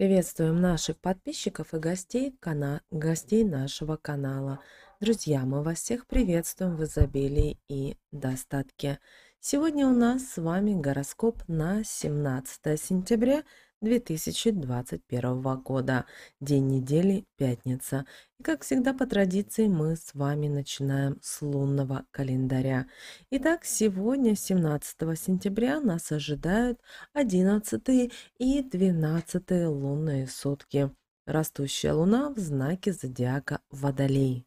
Приветствуем наших подписчиков и гостей, кана... гостей нашего канала. Друзья, мы вас всех приветствуем в изобилии и достатке. Сегодня у нас с вами гороскоп на 17 сентября 2021 года. День недели – пятница. И как всегда по традиции мы с вами начинаем с лунного календаря. Итак, сегодня, 17 сентября, нас ожидают 11 и 12 лунные сутки. Растущая луна в знаке зодиака Водолей.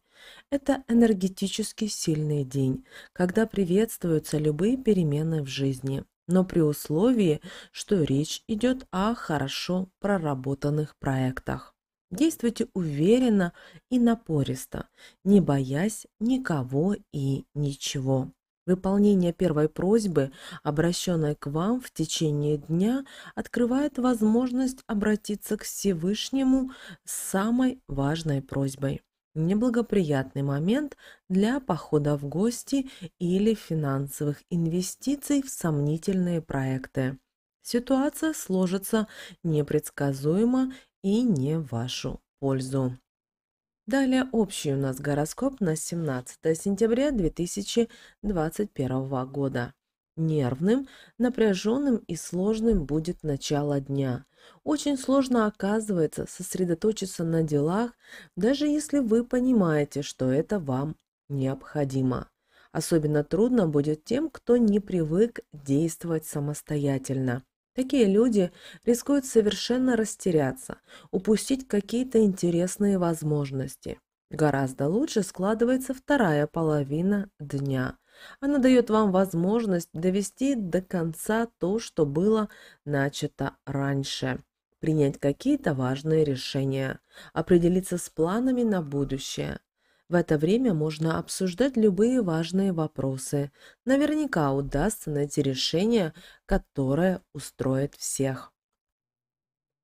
Это энергетически сильный день, когда приветствуются любые перемены в жизни но при условии, что речь идет о хорошо проработанных проектах. Действуйте уверенно и напористо, не боясь никого и ничего. Выполнение первой просьбы, обращенной к вам в течение дня, открывает возможность обратиться к Всевышнему с самой важной просьбой неблагоприятный момент для похода в гости или финансовых инвестиций в сомнительные проекты. Ситуация сложится непредсказуемо и не в вашу пользу. Далее общий у нас гороскоп на 17 сентября 2021 года. Нервным, напряженным и сложным будет начало дня – очень сложно оказывается сосредоточиться на делах, даже если вы понимаете, что это вам необходимо. Особенно трудно будет тем, кто не привык действовать самостоятельно. Такие люди рискуют совершенно растеряться, упустить какие-то интересные возможности. Гораздо лучше складывается вторая половина дня, она дает вам возможность довести до конца то, что было начато раньше, принять какие-то важные решения, определиться с планами на будущее. В это время можно обсуждать любые важные вопросы. Наверняка удастся найти решение, которое устроит всех.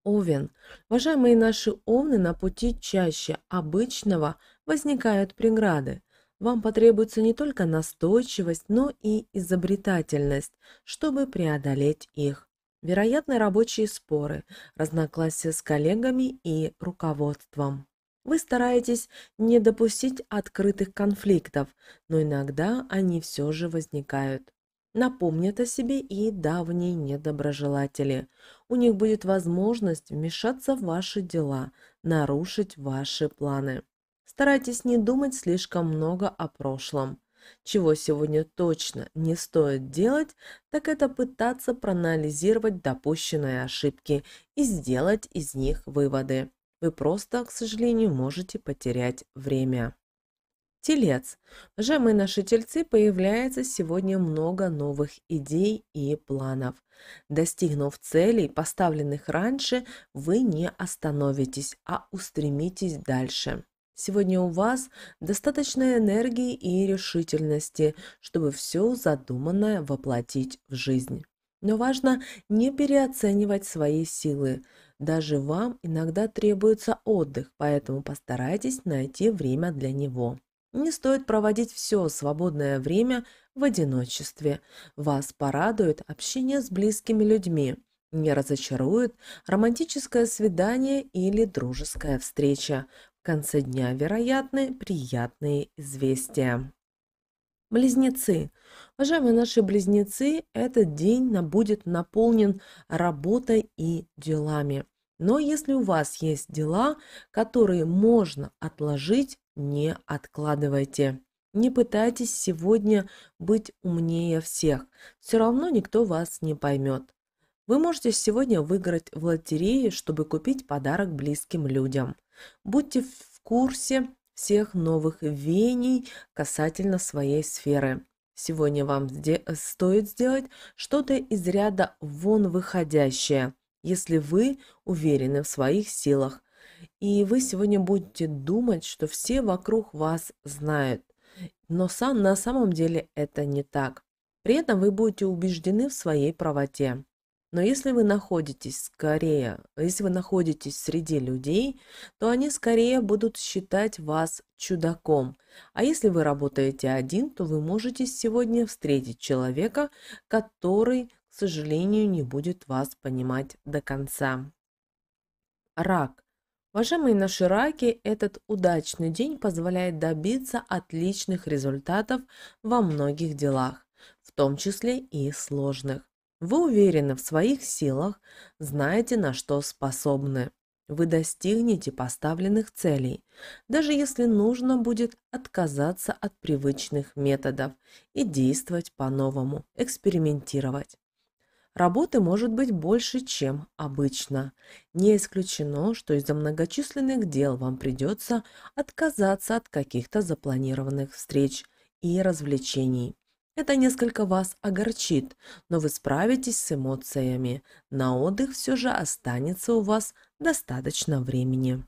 Овен. Уважаемые наши овны, на пути чаще обычного возникают преграды. Вам потребуется не только настойчивость, но и изобретательность, чтобы преодолеть их. Вероятны рабочие споры, разногласия с коллегами и руководством. Вы стараетесь не допустить открытых конфликтов, но иногда они все же возникают. Напомнят о себе и давние недоброжелатели. У них будет возможность вмешаться в ваши дела, нарушить ваши планы. Старайтесь не думать слишком много о прошлом. Чего сегодня точно не стоит делать, так это пытаться проанализировать допущенные ошибки и сделать из них выводы. Вы просто, к сожалению, можете потерять время. Телец. Уважаемые наши тельцы, появляется сегодня много новых идей и планов. Достигнув целей, поставленных раньше, вы не остановитесь, а устремитесь дальше. Сегодня у вас достаточно энергии и решительности, чтобы все задуманное воплотить в жизнь. Но важно не переоценивать свои силы. Даже вам иногда требуется отдых, поэтому постарайтесь найти время для него. Не стоит проводить все свободное время в одиночестве. Вас порадует общение с близкими людьми. Не разочарует романтическое свидание или дружеская встреча конце дня вероятны приятные известия. Близнецы. Уважаемые наши близнецы, этот день будет наполнен работой и делами. Но если у вас есть дела, которые можно отложить, не откладывайте. Не пытайтесь сегодня быть умнее всех. Все равно никто вас не поймет. Вы можете сегодня выиграть в лотерее, чтобы купить подарок близким людям – Будьте в курсе всех новых вений касательно своей сферы. Сегодня вам э, стоит сделать что-то из ряда вон выходящее, если вы уверены в своих силах. И вы сегодня будете думать, что все вокруг вас знают. Но сам, на самом деле это не так. При этом вы будете убеждены в своей правоте. Но если вы находитесь скорее, если вы находитесь среди людей, то они скорее будут считать вас чудаком. А если вы работаете один, то вы можете сегодня встретить человека, который, к сожалению, не будет вас понимать до конца. Рак. Уважаемые наши раки, этот удачный день позволяет добиться отличных результатов во многих делах, в том числе и сложных. Вы уверены в своих силах, знаете, на что способны. Вы достигнете поставленных целей, даже если нужно будет отказаться от привычных методов и действовать по-новому, экспериментировать. Работы может быть больше, чем обычно. Не исключено, что из-за многочисленных дел вам придется отказаться от каких-то запланированных встреч и развлечений. Это несколько вас огорчит, но вы справитесь с эмоциями. На отдых все же останется у вас достаточно времени.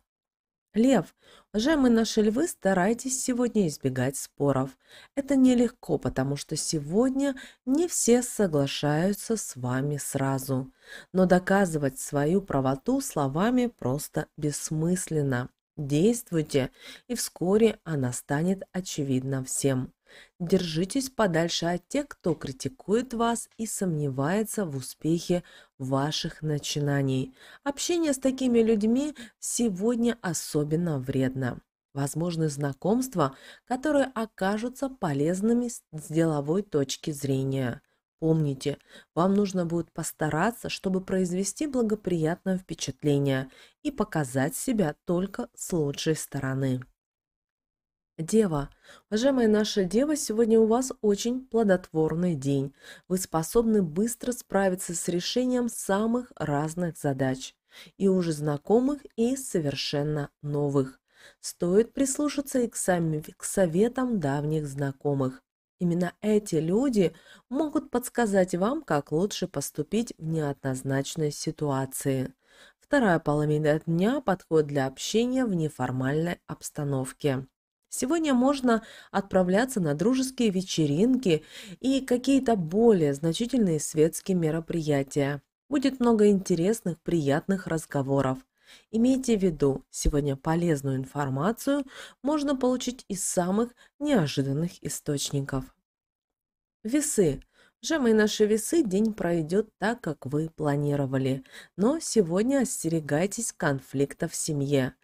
Лев, уважаемые наши львы, старайтесь сегодня избегать споров. Это нелегко, потому что сегодня не все соглашаются с вами сразу. Но доказывать свою правоту словами просто бессмысленно. Действуйте, и вскоре она станет очевидна всем. Держитесь подальше от тех, кто критикует вас и сомневается в успехе ваших начинаний. Общение с такими людьми сегодня особенно вредно. Возможны знакомства, которые окажутся полезными с деловой точки зрения. Помните, вам нужно будет постараться, чтобы произвести благоприятное впечатление и показать себя только с лучшей стороны. Дева. Уважаемая наша Дева, сегодня у вас очень плодотворный день. Вы способны быстро справиться с решением самых разных задач, и уже знакомых, и совершенно новых. Стоит прислушаться и к, самим, к советам давних знакомых. Именно эти люди могут подсказать вам, как лучше поступить в неоднозначной ситуации. Вторая половина дня подход для общения в неформальной обстановке. Сегодня можно отправляться на дружеские вечеринки и какие-то более значительные светские мероприятия. Будет много интересных, приятных разговоров. Имейте в виду, сегодня полезную информацию можно получить из самых неожиданных источников. Весы. Жемы наши весы день пройдет так, как вы планировали. Но сегодня остерегайтесь конфликтов в семье.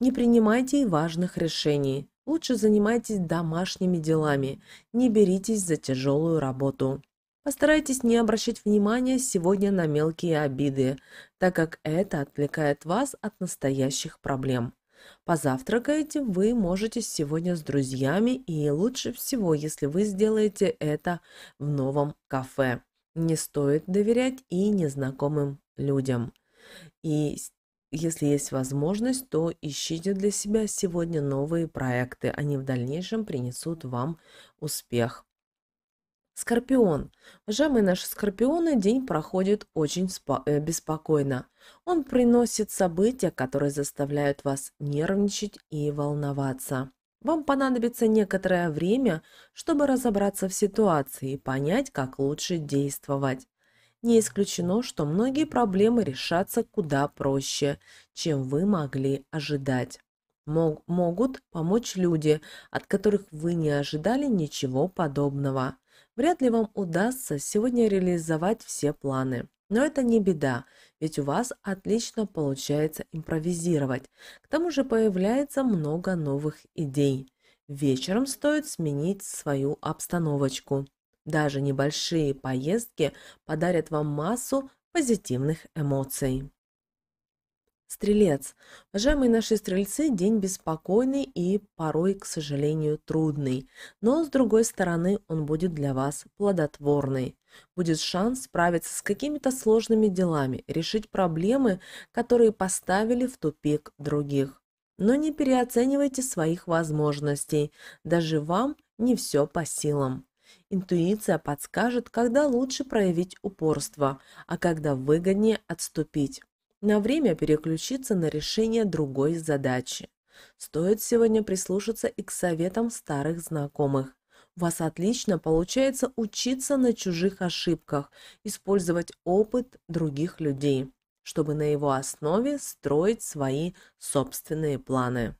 Не принимайте важных решений. Лучше занимайтесь домашними делами, не беритесь за тяжелую работу. Постарайтесь не обращать внимания сегодня на мелкие обиды, так как это отвлекает вас от настоящих проблем. Позавтракаете вы можете сегодня с друзьями и лучше всего, если вы сделаете это в новом кафе. Не стоит доверять и незнакомым людям. И если есть возможность, то ищите для себя сегодня новые проекты. Они в дальнейшем принесут вам успех. Скорпион. Уважаемые наши скорпионы, день проходит очень э, беспокойно. Он приносит события, которые заставляют вас нервничать и волноваться. Вам понадобится некоторое время, чтобы разобраться в ситуации и понять, как лучше действовать не исключено, что многие проблемы решатся куда проще, чем вы могли ожидать. Мог, могут помочь люди, от которых вы не ожидали ничего подобного. Вряд ли вам удастся сегодня реализовать все планы. Но это не беда, ведь у вас отлично получается импровизировать. К тому же появляется много новых идей. Вечером стоит сменить свою обстановочку. Даже небольшие поездки подарят вам массу позитивных эмоций. Стрелец. Уважаемые наши стрельцы, день беспокойный и порой, к сожалению, трудный. Но, с другой стороны, он будет для вас плодотворный. Будет шанс справиться с какими-то сложными делами, решить проблемы, которые поставили в тупик других. Но не переоценивайте своих возможностей. Даже вам не все по силам. Интуиция подскажет, когда лучше проявить упорство, а когда выгоднее отступить. На время переключиться на решение другой задачи. Стоит сегодня прислушаться и к советам старых знакомых. У вас отлично получается учиться на чужих ошибках, использовать опыт других людей, чтобы на его основе строить свои собственные планы.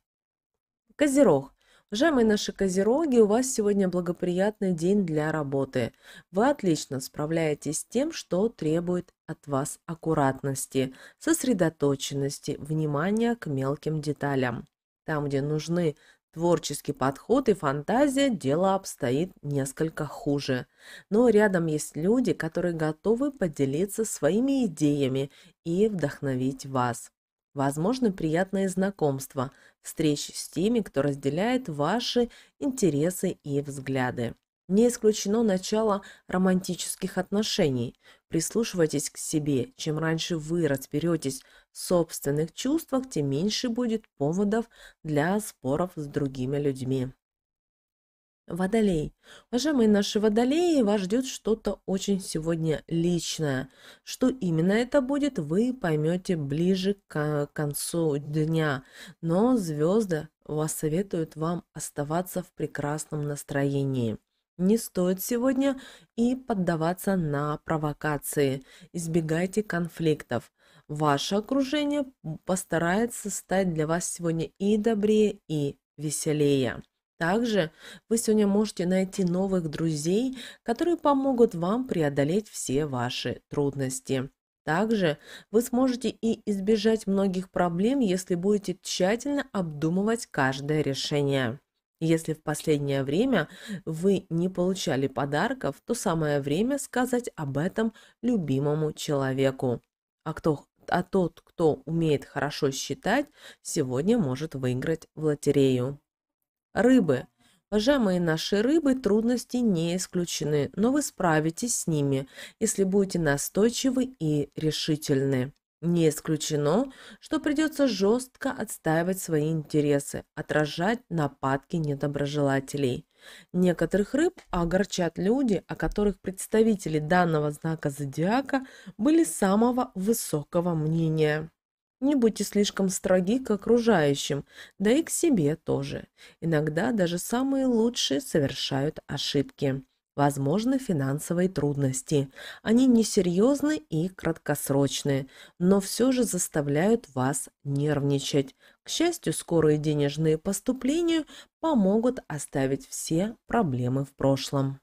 Козерог. Уважаемые наши козероги, у вас сегодня благоприятный день для работы. Вы отлично справляетесь с тем, что требует от вас аккуратности, сосредоточенности, внимания к мелким деталям. Там, где нужны творческий подход и фантазия, дело обстоит несколько хуже. Но рядом есть люди, которые готовы поделиться своими идеями и вдохновить вас. Возможно, приятное знакомство, встречи с теми, кто разделяет ваши интересы и взгляды. Не исключено начало романтических отношений. Прислушивайтесь к себе. Чем раньше вы разберетесь в собственных чувствах, тем меньше будет поводов для споров с другими людьми. Водолей. Уважаемые наши водолеи, вас ждет что-то очень сегодня личное. Что именно это будет, вы поймете ближе к концу дня. Но звезды вас советуют вам оставаться в прекрасном настроении. Не стоит сегодня и поддаваться на провокации. Избегайте конфликтов. Ваше окружение постарается стать для вас сегодня и добрее, и веселее. Также вы сегодня можете найти новых друзей, которые помогут вам преодолеть все ваши трудности. Также вы сможете и избежать многих проблем, если будете тщательно обдумывать каждое решение. Если в последнее время вы не получали подарков, то самое время сказать об этом любимому человеку. А, кто, а тот, кто умеет хорошо считать, сегодня может выиграть в лотерею. Рыбы. Уважаемые наши рыбы, трудности не исключены, но вы справитесь с ними, если будете настойчивы и решительны. Не исключено, что придется жестко отстаивать свои интересы, отражать нападки недоброжелателей. Некоторых рыб огорчат люди, о которых представители данного знака зодиака были самого высокого мнения. Не будьте слишком строги к окружающим, да и к себе тоже. Иногда даже самые лучшие совершают ошибки. Возможно финансовые трудности. Они несерьезны и краткосрочны, но все же заставляют вас нервничать. К счастью, скорые денежные поступления помогут оставить все проблемы в прошлом.